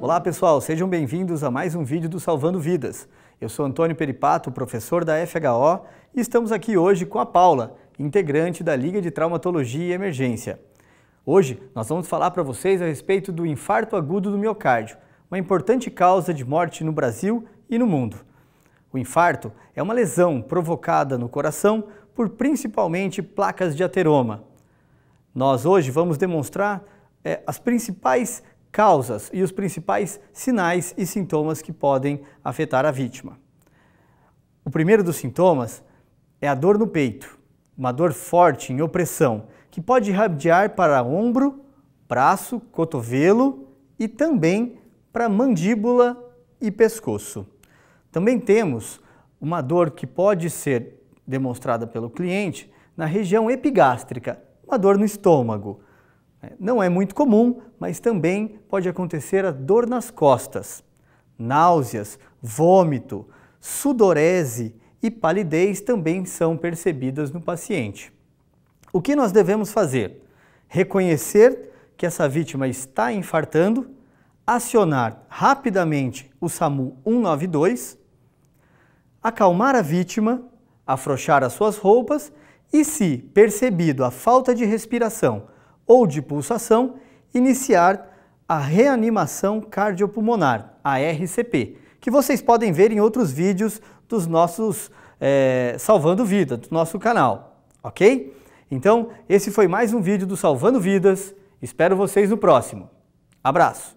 Olá pessoal, sejam bem-vindos a mais um vídeo do Salvando Vidas. Eu sou Antônio Peripato, professor da FHO, e estamos aqui hoje com a Paula, integrante da Liga de Traumatologia e Emergência. Hoje nós vamos falar para vocês a respeito do infarto agudo do miocárdio, uma importante causa de morte no Brasil e no mundo. O infarto é uma lesão provocada no coração por principalmente placas de ateroma, nós hoje vamos demonstrar é, as principais causas e os principais sinais e sintomas que podem afetar a vítima. O primeiro dos sintomas é a dor no peito, uma dor forte em opressão, que pode irradiar para ombro, braço, cotovelo e também para mandíbula e pescoço. Também temos uma dor que pode ser demonstrada pelo cliente na região epigástrica, uma dor no estômago. É, não é muito comum, mas também pode acontecer a dor nas costas, náuseas, vômito, sudorese e palidez também são percebidas no paciente. O que nós devemos fazer? Reconhecer que essa vítima está infartando, acionar rapidamente o SAMU 192, acalmar a vítima, afrouxar as suas roupas e se percebido a falta de respiração ou de pulsação, iniciar a reanimação cardiopulmonar, a RCP, que vocês podem ver em outros vídeos dos nossos é, Salvando Vida, do nosso canal, ok? Então, esse foi mais um vídeo do Salvando Vidas. Espero vocês no próximo. Abraço!